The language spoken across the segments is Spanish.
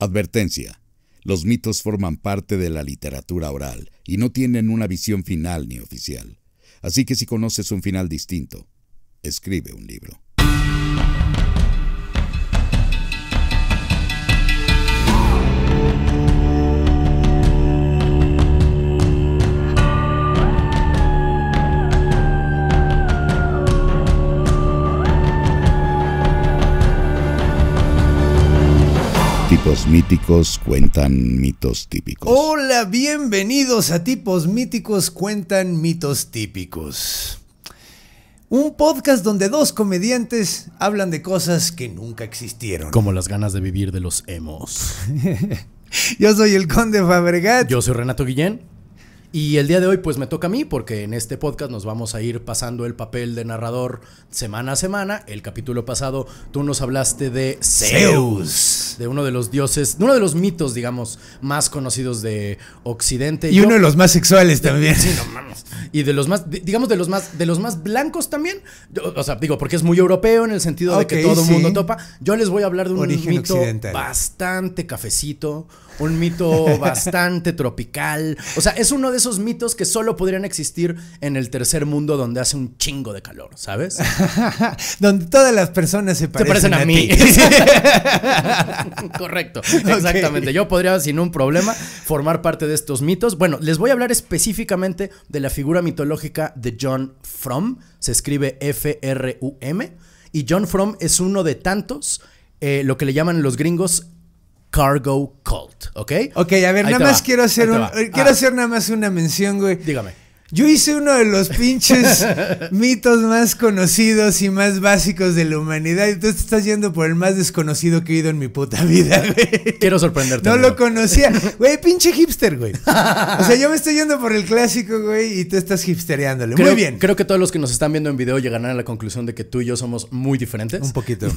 Advertencia. Los mitos forman parte de la literatura oral y no tienen una visión final ni oficial. Así que si conoces un final distinto, escribe un libro. míticos cuentan mitos típicos. Hola, bienvenidos a Tipos míticos cuentan mitos típicos. Un podcast donde dos comediantes hablan de cosas que nunca existieron. Como las ganas de vivir de los emos. Yo soy el Conde Fabregat. Yo soy Renato Guillén. Y el día de hoy pues me toca a mí porque en este podcast nos vamos a ir pasando el papel de narrador semana a semana. El capítulo pasado tú nos hablaste de Zeus, de uno de los dioses, de uno de los mitos, digamos, más conocidos de Occidente. Y uno de los más sexuales también. Sí, Y de los más, digamos, de los más, de los más blancos también. o sea, digo, porque es muy europeo en el sentido de que todo el mundo topa. Yo les voy a hablar de un mito bastante cafecito, un mito bastante tropical. O sea, es uno de esos mitos que solo podrían existir en el tercer mundo donde hace un chingo de calor, ¿sabes? donde todas las personas se parecen, parecen a, mí. Correcto, exactamente. Yo podría sin un problema formar parte de estos mitos. Bueno, les voy a hablar específicamente de la figura mitológica de John Fromm. Se escribe F-R-U-M. Y John Fromm es uno de tantos, eh, lo que le llaman los gringos Cargo Cult, ¿ok? Ok, a ver, nada más quiero hacer quiero ah. hacer nada más una mención, güey. Dígame. Yo hice uno de los pinches mitos más conocidos y más básicos de la humanidad. Y tú te estás yendo por el más desconocido que he ido en mi puta vida, Quiero sorprenderte. No lo conocía. Güey, pinche hipster, güey. O sea, yo me estoy yendo por el clásico, güey, y tú estás hipstereándole. muy bien. Creo que todos los que nos están viendo en video llegarán a la conclusión de que tú y yo somos muy diferentes. Un poquito.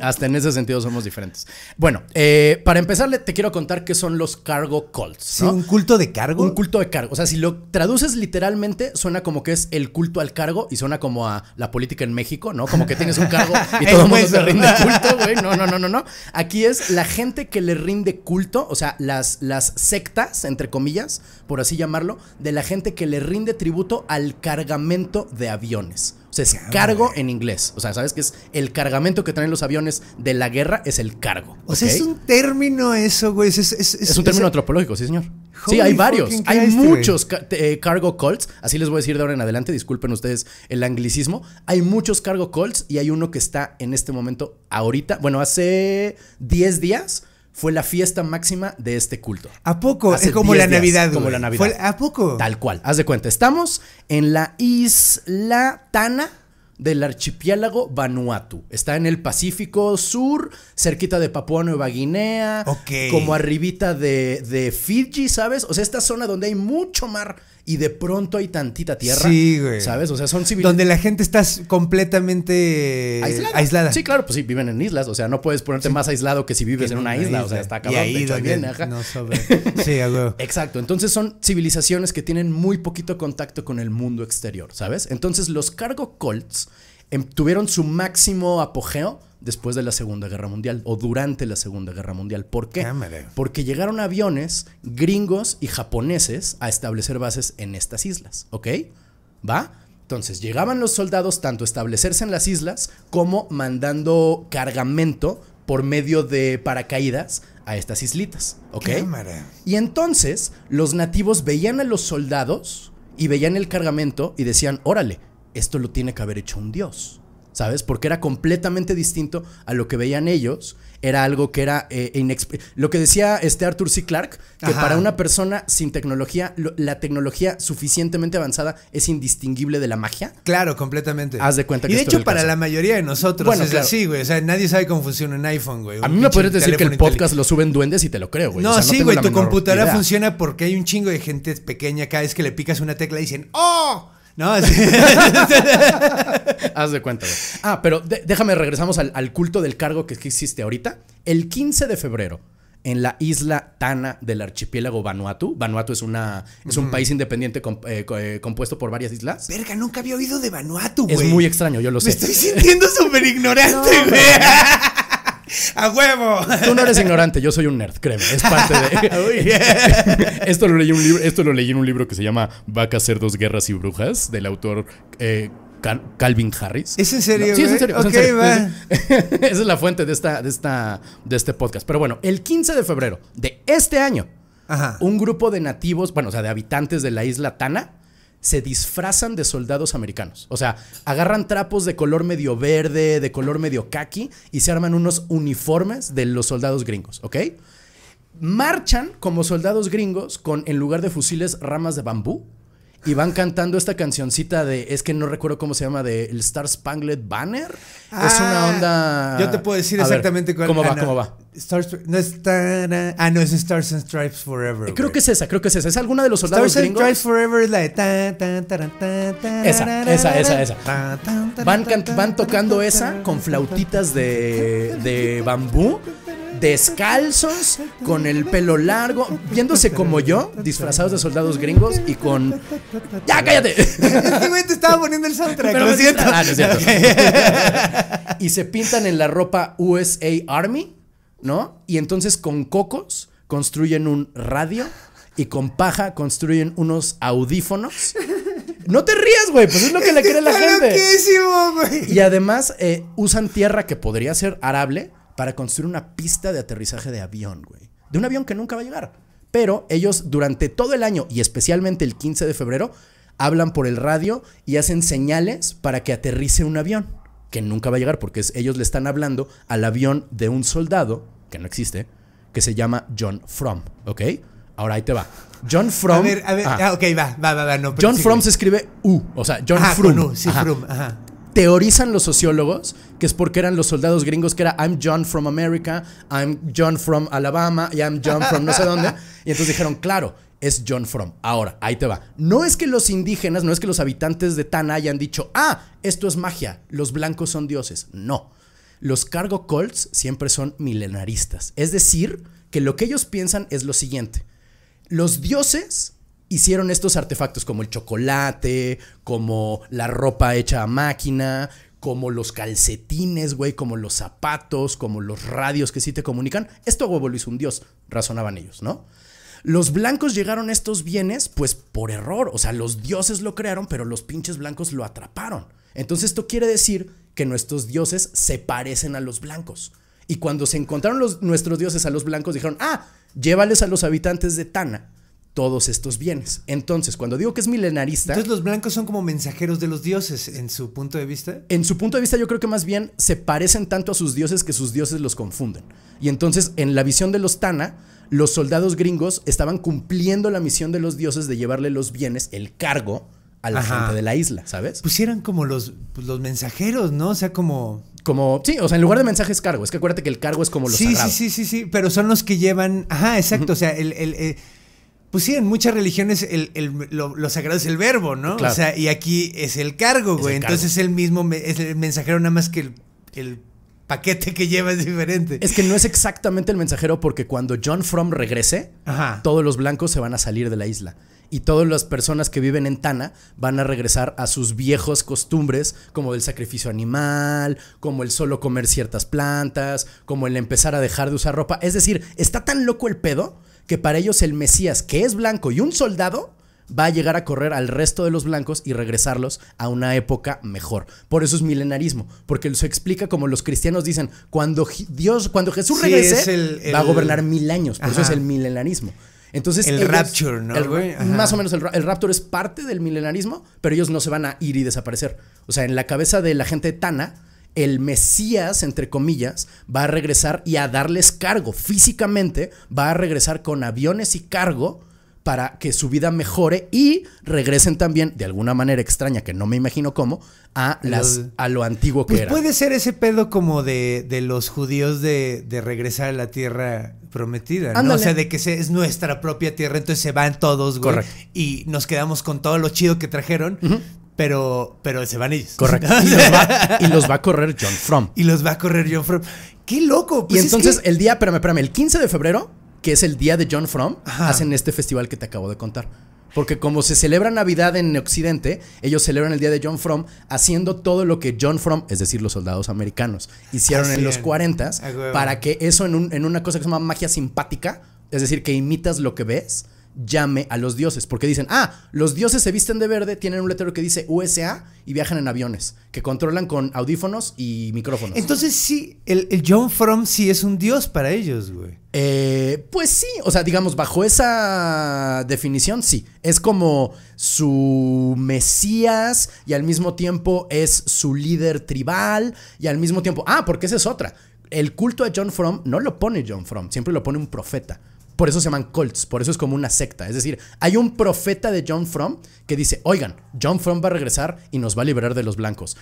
Hasta en ese sentido somos diferentes. Bueno, eh, para empezarle, te quiero contar qué son los cargo cults. un culto de cargo. Un culto de cargo. O sea, si lo traduces literal Realmente suena como que es el culto al cargo y suena como a la política en México, ¿no? Como que tienes un cargo y todo el mundo te rinde culto, güey. No, no, no, no, no. Aquí es la gente que le rinde culto, o sea, las, las sectas, entre comillas, por así llamarlo, de la gente que le rinde tributo al cargamento de aviones. O sea, es cargo en inglés. O sea, ¿sabes que es el cargamento que traen los aviones de la guerra? Es el cargo. O sea, es un término eso, güey. Es, un término antropológico, sí, señor. sí, hay varios. Hay muchos eh, cargo calls. Así les voy a decir de ahora en adelante. Disculpen ustedes el anglicismo. Hay muchos cargo calls y hay uno que está en este momento, ahorita, bueno, hace 10 días fue la fiesta máxima de este culto. ¿A poco? es como la Navidad. Como la Navidad. ¿A poco? Tal cual. Haz de cuenta, estamos en la isla Tana del archipiélago Vanuatu. Está en el Pacífico Sur, cerquita de Papua Nueva Guinea, como arribita de, Fiji, ¿sabes? O sea, esta zona donde hay mucho mar y de pronto hay tantita tierra. Sí, güey. ¿Sabes? O sea, son civilizaciones. Donde la gente está completamente aislada. Sí, claro, pues sí, viven en islas. O sea, no puedes ponerte más aislado que si vives en una, isla. O sea, está acabado. No Sí, Exacto. Entonces son civilizaciones que tienen muy poquito contacto con el mundo exterior, ¿sabes? Entonces los cargo colts Em, tuvieron su máximo apogeo después de la Segunda Guerra Mundial o durante la Segunda Guerra Mundial. ¿Por qué? Porque llegaron aviones gringos y japoneses a establecer bases en estas islas, ¿ok? ¿Va? Entonces llegaban los soldados tanto a establecerse en las islas como mandando cargamento por medio de paracaídas a estas islitas, ¿ok? Y entonces los nativos veían a los soldados y veían el cargamento y decían, órale, esto lo tiene que haber hecho un dios. ¿Sabes? Porque era completamente distinto a lo que veían ellos. Era algo que era eh, inexplicable. Lo que decía este Arthur C. Clarke, que para una persona sin tecnología, la tecnología suficientemente avanzada es indistinguible de la magia. Claro, completamente. Haz de cuenta que Y de hecho, para la mayoría de nosotros es así, güey. O sea, nadie sabe cómo funciona un iPhone, güey. A mí me puedes decir que el podcast lo suben duendes y te lo creo, güey. No, sí, güey. Tu computadora funciona porque hay un chingo de gente pequeña cada vez que le picas una tecla y dicen, ¡Oh! ¿No? Haz de cuenta. Ah, pero déjame, regresamos al, culto del cargo que existe ahorita. El 15 de febrero, en la isla Tana del archipiélago Vanuatu. Vanuatu es, una, es un país independiente eh, eh, compuesto por varias islas. Verga, nunca había oído de Vanuatu, güey. Es muy extraño, yo lo sé. Me estoy sintiendo súper ignorante, güey. ¡A huevo! Tú no eres ignorante, yo soy un nerd, créeme. Es parte de. esto, lo leí un libro, esto lo en un libro que se llama Vacas, Cerdos, Guerras y Brujas, del autor. Eh, Calvin Harris. ¿Es en serio? sí, es en serio. Esa es la fuente de, esta, esta, de este podcast. Pero bueno, el 15 de febrero de este año, un grupo de nativos, bueno, o sea, de habitantes de la isla Tana, se disfrazan de soldados americanos. O sea, agarran trapos de color medio verde, de color medio khaki y se arman unos uniformes de los soldados gringos, ¿ok? Marchan como soldados gringos con, en lugar de fusiles, ramas de bambú y van cantando esta cancioncita de, es que no recuerdo cómo se llama, de el Star Spangled Banner. es una ah, onda... Yo te puedo decir exactamente cuál. ¿Cómo ah, va? ¿Cómo va? no es ah, no, es Stars and Stripes Forever. Creo que es esa, creo que es esa. Es alguna de los soldados Stars and Stripes Forever es la de... esa, esa, esa, esa. Van, van tocando esa con flautitas de, de bambú descalzos, con el pelo largo, viéndose como yo, disfrazados de soldados gringos y con. ¡Ya, cállate! estaba poniendo el soundtrack, siento. Ah, no es cierto. y se pintan en la ropa USA Army, ¿no? Y entonces con cocos construyen un radio y con paja construyen unos audífonos. No te rías, güey, pues es lo que le quiere la gente. Güey. Y además eh, usan tierra que podría ser arable para construir una pista de aterrizaje de avión, güey. De un avión que nunca va a llegar. Pero ellos durante todo el año y especialmente el 15 de febrero hablan por el radio y hacen señales para que aterrice un avión, que nunca va a llegar porque ellos le están hablando al avión de un soldado, que no existe, que se llama John Fromm, ¿ok? Ahora ahí te va. John Fromm. A ver, a ver, ah, ok, va, va, va, John Fromm se escribe U, o sea, John Fromm. Sí, ajá teorizan los sociólogos que es porque eran los soldados gringos que era I'm John from America, I'm John from Alabama, y I'm John from no sé dónde. Y entonces dijeron, claro, es John From. Ahora, ahí te va. No es que los indígenas, no es que los habitantes de Tana hayan dicho, ah, esto es magia, los blancos son dioses. No. Los cargo cults siempre son milenaristas. Es decir, que lo que ellos piensan es lo siguiente. Los dioses hicieron estos artefactos como el chocolate, como la ropa hecha a máquina, como los calcetines, güey, como los zapatos, como los radios que sí te comunican. Esto huevo lo hizo un dios, razonaban ellos, ¿no? Los blancos llegaron a estos bienes, pues por error. O sea, los dioses lo crearon, pero los pinches blancos lo atraparon. Entonces, esto quiere decir que nuestros dioses se parecen a los blancos. Y cuando se encontraron los, nuestros dioses a los blancos, dijeron: Ah, llévales a los habitantes de Tana todos estos bienes. Entonces, cuando digo que es milenarista... Entonces los blancos son como mensajeros de los dioses, en su punto de vista. En su punto de vista yo creo que más bien se parecen tanto a sus dioses que sus dioses los confunden. Y entonces, en la visión de los Tana, los soldados gringos estaban cumpliendo la misión de los dioses de llevarle los bienes, el cargo, a la gente de la isla, ¿sabes? Pues eran como los, pues, los mensajeros, ¿no? O sea, como como, sí, o sea, en lugar de mensajes cargo, es que acuérdate que el cargo es como los sí, Sí, sí, sí, sí, pero son los que llevan, ajá, exacto, o sea, el, pues sí, en muchas religiones lo, sagrado es el verbo, ¿no? O sea, y aquí es el cargo, güey. Entonces mismo es el mensajero, nada más que el, paquete que lleva es diferente. Es que no es exactamente el mensajero porque cuando John Fromm regrese, todos los blancos se van a salir de la isla. Y todas las personas que viven en Tana van a regresar a sus viejos costumbres, como el sacrificio animal, como el solo comer ciertas plantas, como el empezar a dejar de usar ropa. Es decir, está tan loco el pedo que para ellos el Mesías, que es blanco y un soldado, va a llegar a correr al resto de los blancos y regresarlos a una época mejor. Por eso es milenarismo, porque se explica como los cristianos dicen, cuando Dios, cuando Jesús regrese, va a gobernar mil años, por eso es el milenarismo. Entonces, el rapture, ¿no? más o menos el, el rapture es parte del milenarismo, pero ellos no se van a ir y desaparecer. O sea, en la cabeza de la gente Tana, el Mesías, entre comillas, va a regresar y a darles cargo. Físicamente va a regresar con aviones y cargo para que su vida mejore y regresen también, de alguna manera extraña, que no me imagino cómo, a, las, a lo antiguo que pues era. Puede ser ese pedo como de, de los judíos de, de, regresar a la tierra prometida, ¿no? O sea, de que es nuestra propia tierra, entonces se van todos, güey. Y nos quedamos con todo lo chido que trajeron, pero, pero se van ellos. Correcto. Y los, va, a correr John Fromm. Y los va a correr John Fromm. ¡Qué loco! Pues y entonces el día, espérame, espérame, el 15 de febrero, que es el día de John Fromm, hacen este festival que te acabo de contar. Porque como se celebra Navidad en Occidente, ellos celebran el Día de John Fromm haciendo todo lo que John Fromm, es decir, los soldados americanos, hicieron ah, en los 40 para que eso en, en, una cosa que se llama magia simpática, es decir, que imitas lo que ves, llame a los dioses, porque dicen, ah, los dioses se visten de verde, tienen un letrero que dice USA y viajan en aviones, que controlan con audífonos y micrófonos. Entonces sí, el, John Fromm sí es un dios para ellos, güey. Eh, pues sí, o sea, digamos, bajo esa definición, sí, es como su Mesías y al mismo tiempo es su líder tribal y al mismo tiempo, ah, porque esa es otra. El culto a John Fromm no lo pone John Fromm, siempre lo pone un profeta. Por eso se llaman cults, por eso es como una secta. Es decir, hay un profeta de John Fromm que dice, oigan, John Fromm va a regresar y nos va a liberar de los blancos.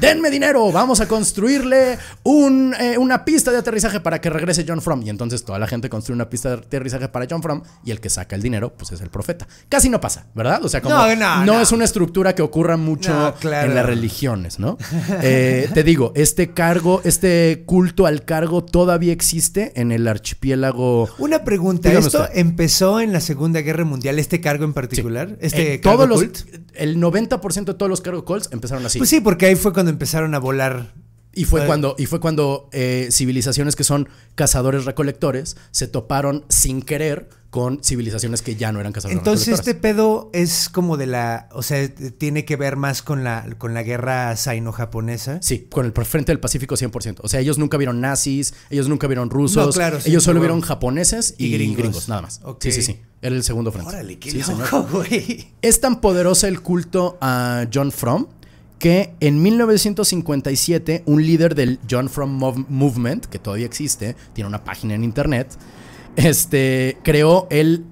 Denme dinero, vamos a construirle un, eh, una pista de aterrizaje para que regrese John Fromm. Y entonces toda la gente construye una pista de aterrizaje para John Fromm y el que saca el dinero, pues es el profeta. Casi no pasa, ¿verdad? O sea, como no, es una estructura que ocurra mucho en las religiones, ¿no? Eh, te digo, este cargo, este culto al cargo todavía existe en el archipiélago. Una pregunta. ¿Esto empezó en la Segunda Guerra Mundial, este cargo en particular? Este cargo el 90% de todos los cargos Colts empezaron así. Pues sí, porque ahí fue cuando empezaron a volar y fue cuando, y fue cuando eh, civilizaciones que son cazadores-recolectores se toparon sin querer con civilizaciones que ya no eran cazadores. recolectores Entonces este pedo es como de la, o sea, tiene que ver más con la, con la guerra saino japonesa Sí, con el frente del Pacífico 100%. O sea, ellos nunca vieron nazis, ellos nunca vieron rusos, claro, ellos solo vieron japoneses y, gringos. nada más. Sí, sí, sí. Era el segundo frente. Órale, qué güey. Es tan poderoso el culto a John Fromm que en 1957 un líder del John Fromm Movement, que todavía existe, tiene una página en internet, este, creó el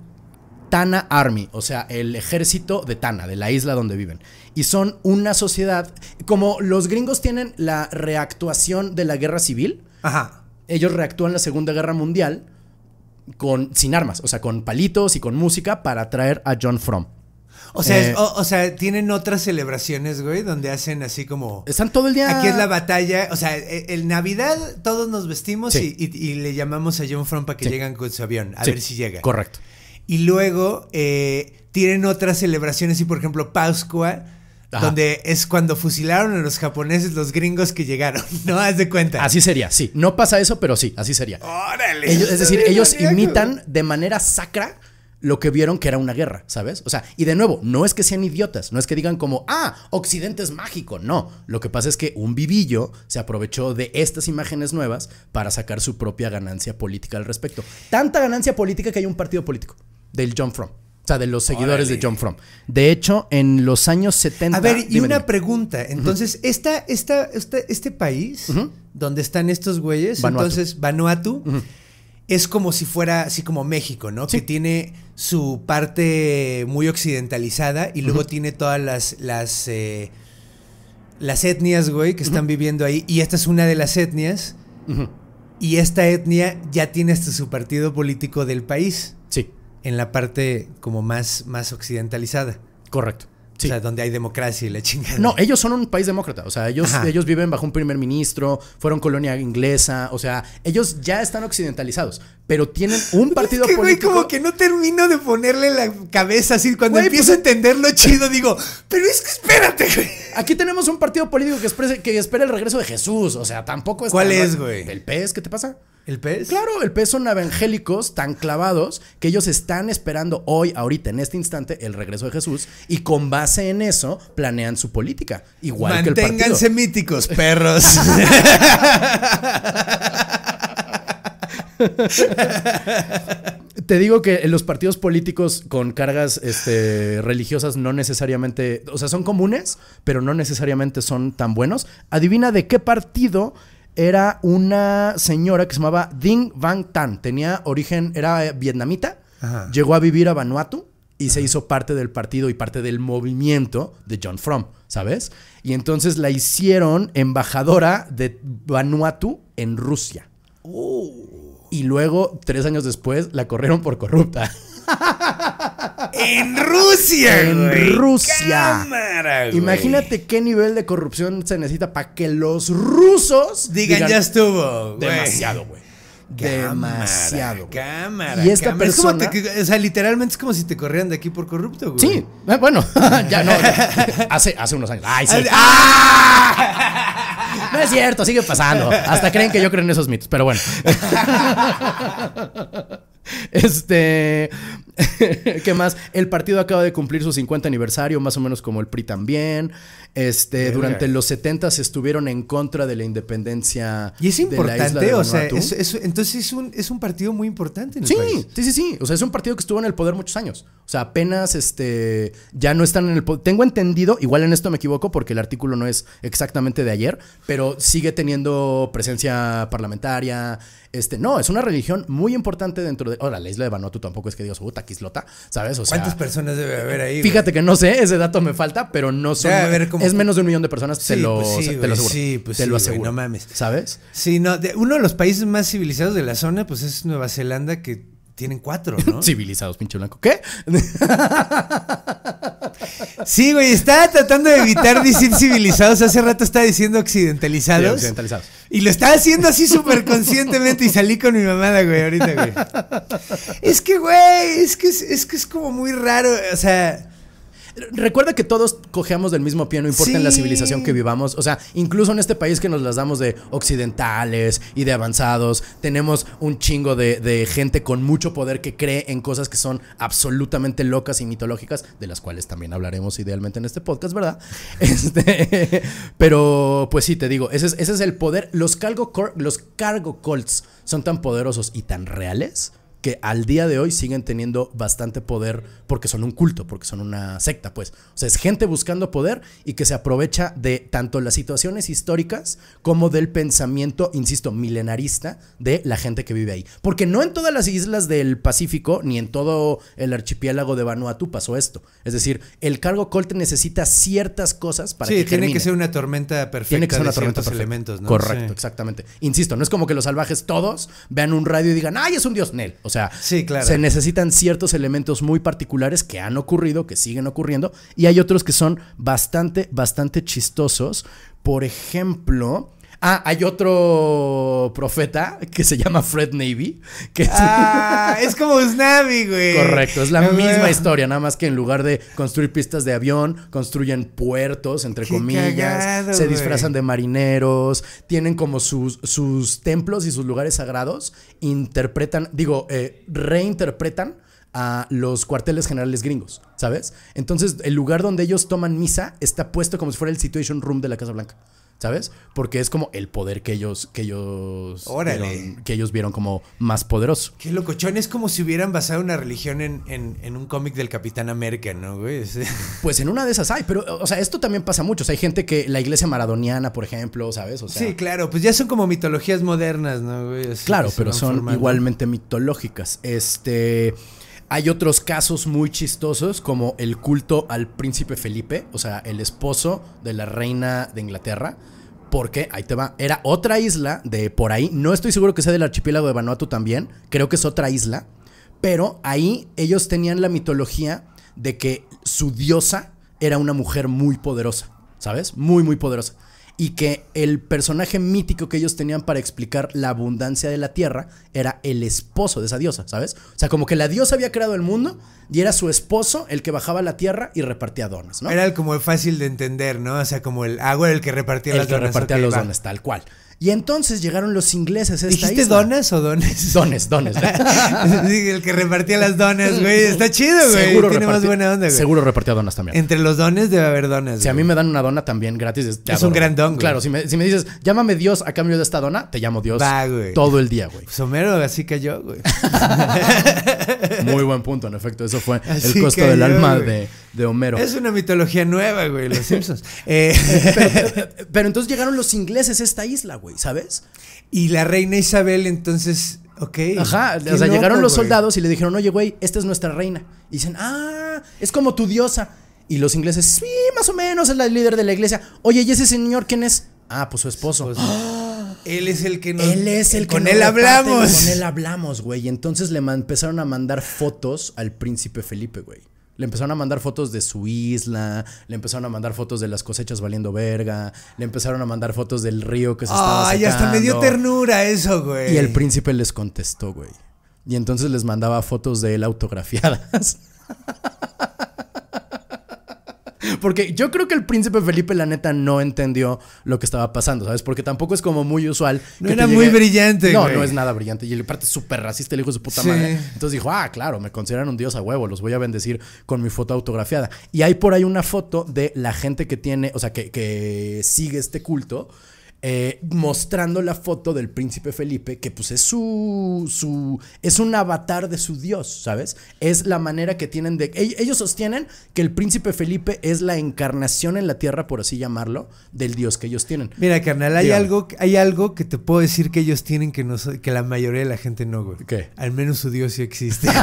Tana Army, o sea, el ejército de Tana, de la isla donde viven. Y son una sociedad, como los gringos tienen la reactuación de la guerra civil, ellos reactúan la Segunda Guerra Mundial con, sin armas, o sea, con palitos y con música para atraer a John Fromm. Eh, o sea, tienen otras celebraciones, güey, donde hacen así como. Están todo el día. Aquí es la batalla. O sea, en Navidad todos nos vestimos y, le llamamos a John Front para que lleguen con su avión. A ver si llega. Correcto. Y luego eh, tienen otras celebraciones y, por ejemplo, Pascua. Donde es cuando fusilaron a los japoneses los gringos que llegaron, ¿no? Haz de cuenta. Así sería, sí. No pasa eso, pero sí, así sería. Órale. es decir, ellos imitan de manera sacra lo que vieron que era una guerra, ¿sabes? O sea, y de nuevo, no es que sean idiotas, no es que digan como, ah, Occidente es mágico, no. Lo que pasa es que un vivillo se aprovechó de estas imágenes nuevas para sacar su propia ganancia política al respecto. Tanta ganancia política que hay un partido político, del John From. O sea, de los seguidores de John From. De hecho, en los años 70. A ver, y una pregunta. Entonces, esta, esta, este país donde están estos güeyes, entonces, Vanuatu es como si fuera así como México, ¿no? Que tiene su parte muy occidentalizada y luego tiene todas las, las, eh, las etnias, güey, que están viviendo ahí. Y esta es una de las etnias. Y esta etnia ya tiene hasta su partido político del país. Sí. En la parte como más, más occidentalizada. Correcto. O sea, donde hay democracia y la chingada. No, ellos son un país demócrata. O sea, ellos, ellos viven bajo un primer ministro, fueron colonia inglesa. O sea, ellos ya están occidentalizados, pero tienen un partido político. como que no termino de ponerle la cabeza así. Cuando pues empiezo a entenderlo chido, digo, pero es que espérate, güey. Aquí tenemos un partido político que, espera el regreso de Jesús. O sea, tampoco es. ¿Cuál es, güey? El pez, ¿qué te pasa? ¿El pez? Claro, el pez son evangélicos tan clavados que ellos están esperando hoy, ahorita, en este instante, el regreso de Jesús y con base en eso planean su política. Igual que el Manténganse míticos, perros. Te digo que los partidos políticos con cargas este, religiosas no necesariamente, o sea, son comunes, pero no necesariamente son tan buenos. Adivina de qué partido era una señora que se llamaba Ding Van Tan. Tenía origen, era eh, vietnamita. Llegó a vivir a Vanuatu y se hizo parte del partido y parte del movimiento de John Fromm, ¿sabes? Y entonces la hicieron embajadora de Vanuatu en Rusia. Oh. Y luego, tres años después, la corrieron por corrupta. En Rusia. En Rusia. Cámara, Imagínate qué nivel de corrupción se necesita para que los rusos digan, ya estuvo. Demasiado, güey. Demasiado. Cámara. Y esta persona. o sea, literalmente es como si te corrieran de aquí por corrupto, güey. Sí. Eh, bueno, ya no. Hace, hace unos años. ¡Ay, sí! ¡Ah! No es cierto, sigue pasando. Hasta creen que yo creo en esos mitos, pero bueno. Este. ¿Qué más? El partido acaba de cumplir su 50 aniversario, más o menos como el PRI también. Este, durante los 70 estuvieron en contra de la independencia. Y es importante, de o sea, entonces es un, es un partido muy importante sí, Sí, sí, O sea, es un partido que estuvo en el poder muchos años. O sea, apenas este, ya no están en el poder. Tengo entendido, igual en esto me equivoco porque el artículo no es exactamente de ayer, pero sigue teniendo presencia parlamentaria, este, no, es una religión muy importante dentro de. Ahora, la isla de Vanuatu tampoco es que digas, puta, Quislota, ¿sabes? ¿Cuántas personas debe haber ahí? Fíjate que no sé, ese dato me falta, pero no sé. Es menos de un millón de personas, te, lo, pues aseguro. Sí, pues te lo aseguro. no mames. ¿Sabes? Sí, no. De, uno de los países más civilizados de la zona, pues es Nueva Zelanda, que tienen cuatro, ¿no? Civilizados, pinche blanco. ¿Qué? Sí, güey, estaba tratando de evitar decir civilizados. Hace rato estaba diciendo occidentalizados. Y lo estaba haciendo así súper conscientemente y salí con mi mamada, güey, ahorita, güey. Es que, güey, es que es que es como muy raro. O sea, Recuerda que todos cojeamos del mismo pie, no importa en la civilización que vivamos. O sea, incluso en este país que nos las damos de occidentales y de avanzados, tenemos un chingo de, gente con mucho poder que cree en cosas que son absolutamente locas y mitológicas, de las cuales también hablaremos idealmente en este podcast, ¿verdad? Este, pero pues sí, te digo, ese es, el poder. Los cargo, los cargo son tan poderosos y tan reales que al día de hoy siguen teniendo bastante poder porque son un culto, porque son una secta, pues. O sea, es gente buscando poder y que se aprovecha de tanto las situaciones históricas como del pensamiento, insisto, milenarista de la gente que vive ahí. Porque no en todas las islas del Pacífico ni en todo el archipiélago de Vanuatu pasó esto. Es decir, el cargo Colt necesita ciertas cosas para sí, tiene que ser una tormenta perfecta. Tiene que ser una tormenta perfecta. elementos, ¿no? Correcto, exactamente. Insisto, no es como que los salvajes todos vean un radio y digan, ¡ay, es un dios! Nel sea, se necesitan ciertos elementos muy particulares que han ocurrido, que siguen ocurriendo, y hay otros que son bastante, bastante chistosos. Por ejemplo, Ah, hay otro profeta que se llama Fred Navy. Que es, ah, es como güey. Correcto, es la ah, misma historia, nada más que en lugar de construir pistas de avión, construyen puertos, entre comillas, se disfrazan de marineros, tienen como sus, sus templos y sus lugares sagrados, interpretan, digo, eh, reinterpretan a los cuarteles generales gringos, ¿sabes? Entonces, el lugar donde ellos toman misa está puesto como si fuera el Situation Room de la Casa Blanca. ¿Sabes? Porque es como el poder que ellos, que ellos, vieron, que ellos vieron como más poderoso. Qué locochón, es como si hubieran basado una religión en, en, un cómic del Capitán América, ¿no, güey? Pues en una de esas hay, pero, o sea, esto también pasa mucho. O sea, hay gente que la iglesia maradoniana, por ejemplo, ¿sabes? sí, claro, pues ya son como mitologías modernas, ¿no, güey? claro, pero son igualmente mitológicas. Este. Hay otros casos muy chistosos como el culto al príncipe Felipe, o sea, el esposo de la reina de Inglaterra. Porque, ahí te va, era otra isla de por ahí. No estoy seguro que sea del archipiélago de Vanuatu también. Creo que es otra isla. Pero ahí ellos tenían la mitología de que su diosa era una mujer muy poderosa. ¿Sabes? Muy, muy poderosa y que el personaje mítico que ellos tenían para explicar la abundancia de la tierra era el esposo de esa diosa, ¿sabes? O sea, como que la diosa había creado el mundo y era su esposo el que bajaba a la tierra y repartía dones, ¿no? Era como fácil de entender, ¿no? O sea, como el agua el que repartía las que repartía los dones, tal cual. Y entonces llegaron los ingleses a esta ¿Dijiste donas o dones? Dones, dones. el que repartía las donas, güey. Está chido, güey. Seguro Tiene más buena onda, güey. Seguro repartía donas también. Entre los dones debe haber donas. Si a mí me dan una dona también gratis, es un gran don, Claro, si me, dices, llámame Dios a cambio de esta dona, te llamo Dios todo el día, güey. Somero pues así cayó, güey. Muy buen punto, en efecto. Eso fue el costo del alma de de Homero. Es una mitología nueva, güey, los Simpsons. Eh, pero, entonces llegaron los ingleses a esta isla, güey, ¿sabes? Y la reina Isabel, entonces, ok. Ajá, o sea, llegaron los soldados y le dijeron, oye, güey, esta es nuestra reina. Y dicen, ah, es como tu diosa. Y los ingleses, sí, más o menos, es la líder de la iglesia. Oye, ¿y ese señor quién es? Ah, pues su esposo. Él es el que nos. Él es el que Con él hablamos. con él hablamos, güey. Y entonces le empezaron a mandar fotos al príncipe Felipe, güey. Le empezaron a mandar fotos de su isla, le empezaron a mandar fotos de las cosechas valiendo verga, le empezaron a mandar fotos del río que se estaba Ay, hasta me dio ternura eso, güey. Y el príncipe les contestó, güey. Y entonces les mandaba fotos de él autografiadas. Porque yo creo que el príncipe Felipe, la neta, no entendió lo que estaba pasando, ¿sabes? Porque tampoco es como muy usual. No era muy brillante. No, no es nada brillante. Y el parte súper racista, el hijo de su puta madre. Entonces dijo, ah, claro, me consideran un dios a huevo, los voy a bendecir con mi foto autografiada. Y hay por ahí una foto de la gente que tiene, o sea, que, que sigue este culto. Eh, mostrando la foto del príncipe Felipe, que pues es su, su, es un avatar de su dios, ¿sabes? Es la manera que tienen de... Ellos sostienen que el príncipe Felipe es la encarnación en la tierra, por así llamarlo, del dios que ellos tienen. Mira, carnal, hay, algo, hay algo que te puedo decir que ellos tienen que, no, que la mayoría de la gente no, güey. Al menos su dios sí existe.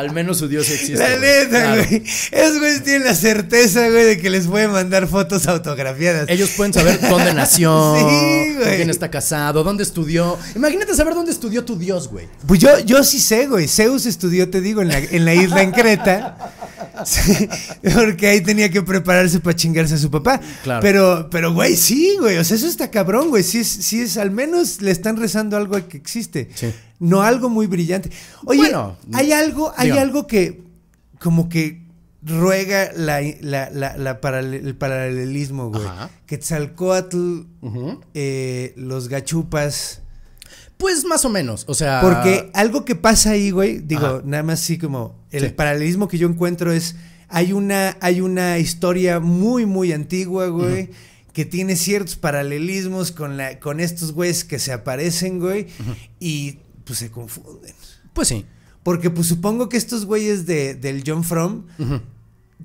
Al menos su Dios existe. La güey. Esos güeyes tienen la certeza, güey, de que les a mandar fotos autografiadas. Ellos pueden saber dónde nació, sí, güey. quién está casado, dónde estudió. Imagínate saber dónde estudió tu Dios, güey. Pues yo, yo sí sé, güey. Zeus estudió, te digo, en la, isla en Creta. porque ahí tenía que prepararse para chingarse a su papá. Pero, pero, güey, sí, güey. O sea, eso está cabrón, güey. Sí es, sí es, al menos le están rezando algo que existe. Sí no algo muy brillante. Oye, hay algo, hay algo que como que ruega la, la, el paralelismo, güey. Ajá. Quetzalcoatl, eh, los gachupas. Pues más o menos, o sea... Porque algo que pasa ahí, güey, digo, nada más así como... El paralelismo que yo encuentro es... Hay una, hay una historia muy, muy antigua, güey. que tiene ciertos paralelismos con, la, con estos güeyes que se aparecen, güey, y pues se confunden. Pues sí. Porque pues supongo que estos güeyes de, del John From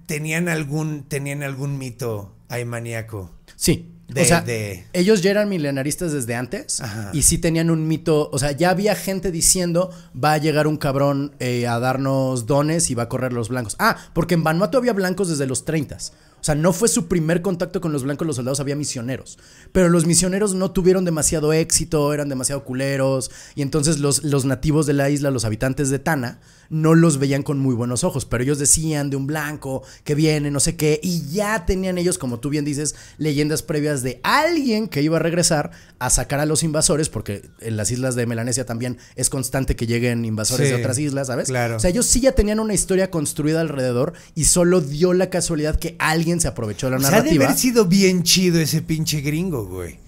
tenían algún, tenían algún mito ahí maníaco. Sí. o sea, ellos ya eran milenaristas desde antes y sí tenían un mito, o sea, ya había gente diciendo va a llegar un cabrón eh, a darnos dones y va a correr los blancos. Ah, porque en Vanuatu había blancos desde los 30. O sea, no fue su primer contacto con los blancos, los soldados había misioneros. Pero los misioneros no tuvieron demasiado éxito, eran demasiado culeros. Y entonces los, los nativos de la isla, los habitantes de Tana, no los veían con muy buenos ojos. Pero ellos decían de un blanco que viene, no sé qué. Y ya tenían ellos, como tú bien dices, leyendas previas de alguien que iba a regresar a sacar a los invasores, porque en las islas de Melanesia también es constante que lleguen invasores de otras islas, ¿sabes? Claro. O sea, ellos sí ya tenían una historia construida alrededor y solo dio la casualidad que alguien se aprovechó de la o sea, narrativa. Ha de haber sido bien chido ese pinche gringo, güey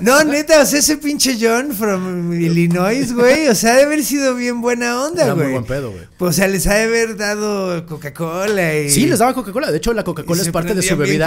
no, neta, o sea, ese pinche John from Illinois, güey. O sea, debe haber sido bien buena onda, güey. muy buen pedo, güey. Pues, o sea, les ha de haber dado Coca-Cola y. Sí, les daba Coca-Cola. De hecho, la Coca-Cola es parte de su bebida.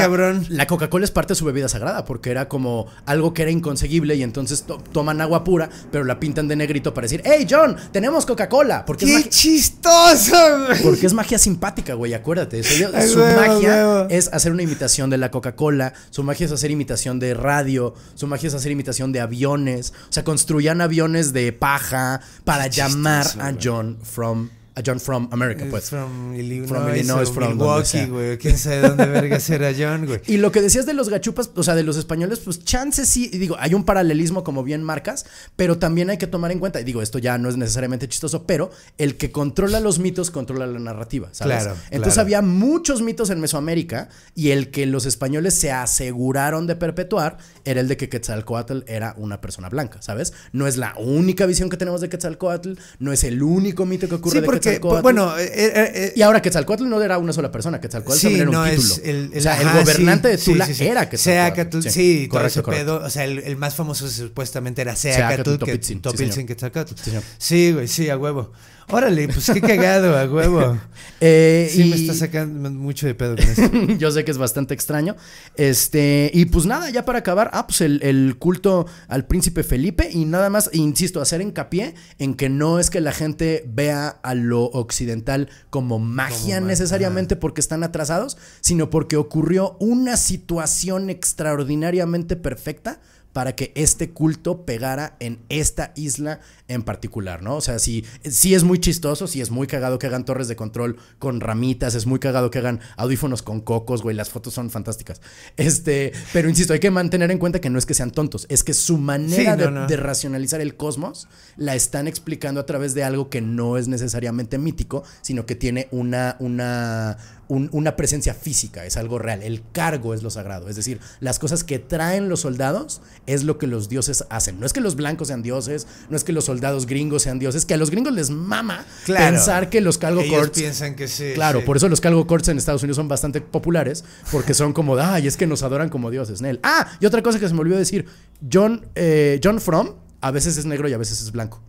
La Coca-Cola es parte de su bebida sagrada, porque era como algo que era inconseguible y entonces toman agua pura, pero la pintan de negrito para decir, hey John, tenemos Coca-Cola. ¡Qué chistoso, güey! Porque es magia simpática, güey, acuérdate. su magia es hacer una imitación de la Coca-Cola, su magia es hacer imitación de radio, su magia es hacer imitación de aviones. O sea, construían aviones de paja para llamar a John from a John from America, pues. From Illinois, from, Milwaukee, güey. Quién sabe dónde verga será John, güey. Y lo que decías de los gachupas, o sea, de los españoles, pues chances sí, digo, hay un paralelismo como bien marcas, pero también hay que tomar en cuenta, y digo, esto ya no es necesariamente chistoso, pero el que controla los mitos controla la narrativa, ¿sabes? Claro. Entonces había muchos mitos en Mesoamérica y el que los españoles se aseguraron de perpetuar era el de que Quetzalcoatl era una persona blanca, ¿sabes? No es la única visión que tenemos de Quetzalcoatl, no es el único mito que ocurre de pues, bueno, eh, eh, eh, y ahora Quetzalcoatl no era una sola persona, Quetzalcoatl también era un no, título. Es el, gobernante de Tula era Quetzalcoatl. Sea, sí, correcto, o sea, el, más famoso supuestamente era Seacatut Topilzin, Quetzalcoatl. Sí, güey, sí, a huevo. Órale, pues qué cagado, a huevo. Eh, sí, me está sacando mucho de pedo Yo sé que es bastante extraño. Este, y pues nada, ya para acabar, ah, pues el, culto al príncipe Felipe y nada más, insisto, hacer hincapié en que no es que la gente vea a lo occidental como magia necesariamente porque están atrasados, sino porque ocurrió una situación extraordinariamente perfecta para que este culto pegara en esta isla en particular, ¿no? O sea, sí, es muy chistoso, sí es muy cagado que hagan torres de control con ramitas, es muy cagado que hagan audífonos con cocos, güey, las fotos son fantásticas. Este, pero insisto, hay que mantener en cuenta que no es que sean tontos, es que su manera de, racionalizar el cosmos la están explicando a través de algo que no es necesariamente mítico, sino que tiene una, una una presencia física, es algo real. El cargo es lo sagrado, es decir, las cosas que traen los soldados es lo que los dioses hacen. No es que los blancos sean dioses, no es que los soldados gringos sean dioses, que a los gringos les mama pensar que los calgo Ellos piensan que sí. Claro, por eso los Calgo courts en Estados Unidos son bastante populares, porque son como, ay, es que nos adoran como dioses, Nel. Ah, y otra cosa que se me olvidó decir, John, eh, John Fromm a veces es negro y a veces es blanco.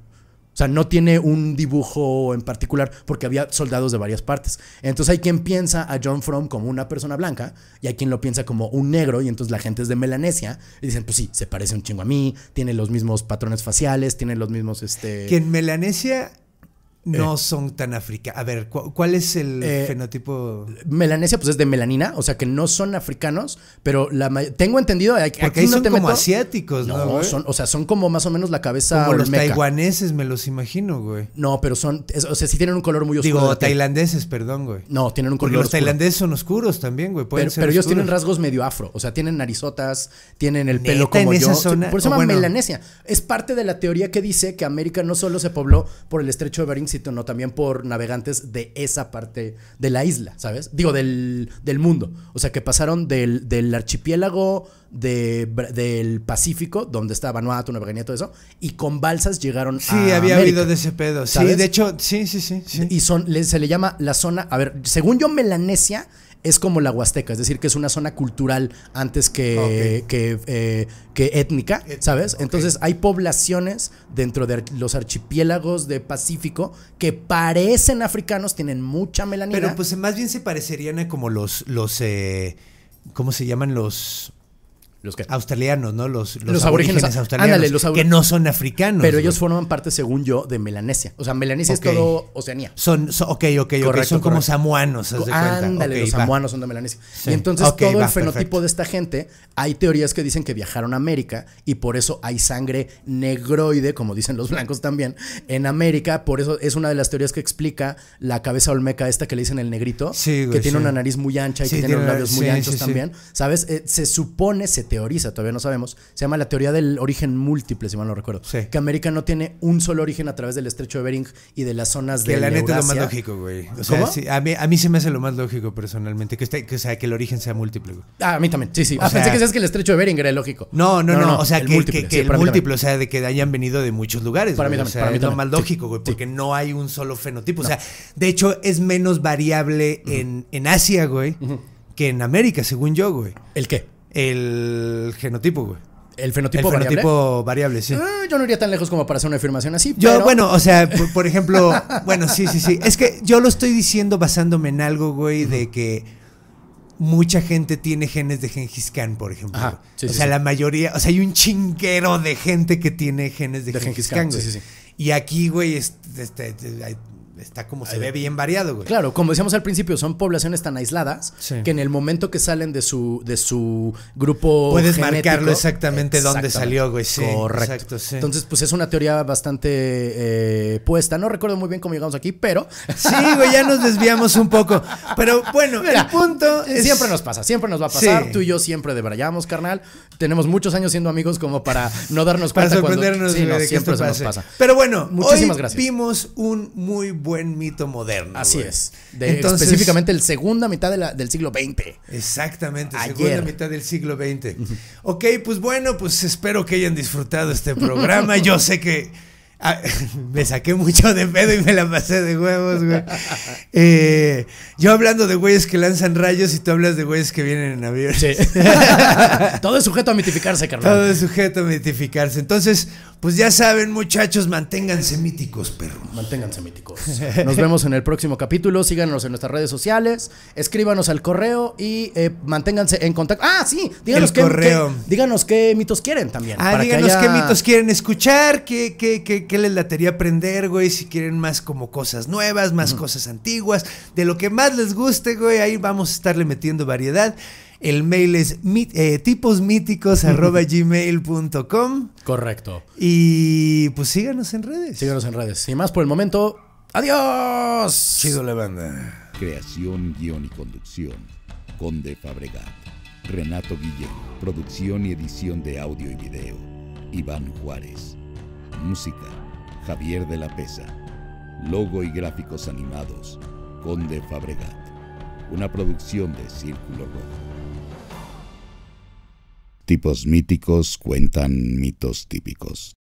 O sea, no tiene un dibujo en particular porque había soldados de varias partes. Entonces hay quien piensa a John Fromm como una persona blanca y hay quien lo piensa como un negro y entonces la gente es de Melanesia y dicen, pues sí, se parece un chingo a mí, tiene los mismos patrones faciales, tiene los mismos... Este... Que en Melanesia eh, no son tan africanos. A ver, ¿cuál es el eh, fenotipo? Melanesia, pues es de melanina, o sea que no son africanos, pero la tengo entendido. Aquí, Porque no son te como asiáticos, ¿no? no son, o sea, son como más o menos la cabeza. Como los taiwaneses, me los imagino, güey. No, pero son, o sea, sí tienen un color muy oscuro. Digo, tailandeses, perdón, güey. No, tienen un color Porque los tailandeses son oscuros también, güey. pero, ellos tienen rasgos medio afro, o sea, tienen narizotas, tienen el pelo como yo. Por eso se llama Melanesia. Es parte de la teoría que dice que América no solo se pobló por el estrecho de Bering, no también por navegantes de esa parte de la isla, ¿sabes? Digo, del, mundo. O sea, que pasaron del, archipiélago del Pacífico, donde estaba Vanuatu, Nueva Guinea, todo eso, y con balsas llegaron sí, a. Sí, había habido de ese pedo. Sí, de hecho, sí, sí, sí. sí. Y son, se le llama la zona. A ver, según yo, Melanesia es como la Huasteca, es decir, que es una zona cultural antes que, ah, que, eh, que étnica, eh, ¿sabes? Entonces hay poblaciones dentro de los archipiélagos de Pacífico que parecen africanos, tienen mucha melanina. Pero pues más bien se parecerían a como los, los eh, ¿cómo se llaman los? Los australianos, ¿no? Los, los, aborígenes, australianos. que no son africanos. Pero ellos forman parte, según yo, de Melanesia. O sea, Melanesia es todo Oceanía. Son, ok, ok, Son como samoanos. ándale, los samuanos son de Melanesia. Y entonces todo el fenotipo de esta gente, hay teorías que dicen que viajaron a América y por eso hay sangre negroide, como dicen los blancos también, en América. Por eso es una de las teorías que explica la cabeza olmeca esta que le dicen el negrito, que tiene una nariz muy ancha y que tiene los labios muy anchos también. ¿Sabes? Eh, se supone, se teoriza, todavía no sabemos, se llama la teoría del origen múltiple, si mal no recuerdo. Sí. Que América no tiene un solo origen a través del estrecho de Bering y de las zonas de. Que la neta es lo más lógico, güey. O sea, sí, a, mí, se me hace lo más lógico personalmente, que, sea, que el origen sea múltiple, güey. Ah, a mí también, sí, sí. ah, pensé que sabes que el estrecho de Bering era lógico. No, no, no, o sea, que, el múltiple, o sea, de que hayan venido de muchos lugares. Para mí también. O sea, para mí es lo más lógico, güey, porque no hay un solo fenotipo. O sea, de hecho, es menos variable en, en Asia, güey, que en América, según yo, güey. ¿El qué? El genotipo, güey. El fenotipo, el fenotipo variable. sí. Ah, yo no iría tan lejos como para hacer una afirmación así. Yo, bueno, o sea, por, ejemplo, bueno, sí, sí, sí. Es que yo lo estoy diciendo basándome en algo, güey, de que mucha gente tiene genes de Gengis Khan, por ejemplo. o sea, la mayoría, o sea, hay un chinquero de gente que tiene genes de, de Khan, Y aquí, güey, este, hay está como se ve bien variado, güey. Claro, como decíamos al principio, son poblaciones tan aisladas que en el momento que salen de su, de su grupo. Puedes genético, marcarlo exactamente, exactamente dónde salió, güey. correcto. Entonces, pues es una teoría bastante eh, puesta. No recuerdo muy bien cómo llegamos aquí, pero. Sí, güey, ya nos desviamos un poco. Pero bueno, el punto. Es... Siempre nos pasa, siempre nos va a pasar. Tú y yo siempre debrayamos, carnal. Tenemos muchos años siendo amigos como para no darnos cuenta. Para sorprendernos cuando... de siempre que nos pasa. Pero bueno, muchísimas gracias. Vimos un muy buen buen mito moderno. Así es. Entonces, específicamente el segunda mitad del siglo XX. Exactamente, segunda mitad del siglo XX. ok, pues bueno, pues espero que hayan disfrutado este programa. Yo sé que Ah, me saqué mucho de pedo y me la pasé de huevos, güey. Eh, yo hablando de güeyes que lanzan rayos y tú hablas de güeyes que vienen en avión. Todo es sujeto a mitificarse, carnal. Todo es sujeto a mitificarse. Entonces, pues ya saben, muchachos, manténganse míticos, perro. Manténganse míticos. Nos vemos en el próximo capítulo. Síganos en nuestras redes sociales. Escríbanos al correo y eh, manténganse en contacto. Ah, sí, díganos, el qué, correo. díganos qué mitos quieren también. Ah, díganos qué mitos quieren escuchar, qué, qué, qué qué les latería aprender, güey, si quieren más como cosas nuevas, más cosas antiguas, de lo que más les guste, güey, ahí vamos a estarle metiendo variedad. El mail es eh, Correcto. Y pues síganos en redes. Síganos en redes. Y más por el momento, adiós. Chido la banda. Creación, guión y conducción. Conde Fabregat. Renato Guillén. Producción y edición de audio y video. Iván Juárez. Música. Javier de la Pesa. Logo y gráficos animados, Conde Fabregat. Una producción de Círculo Rojo. Tipos míticos cuentan mitos típicos.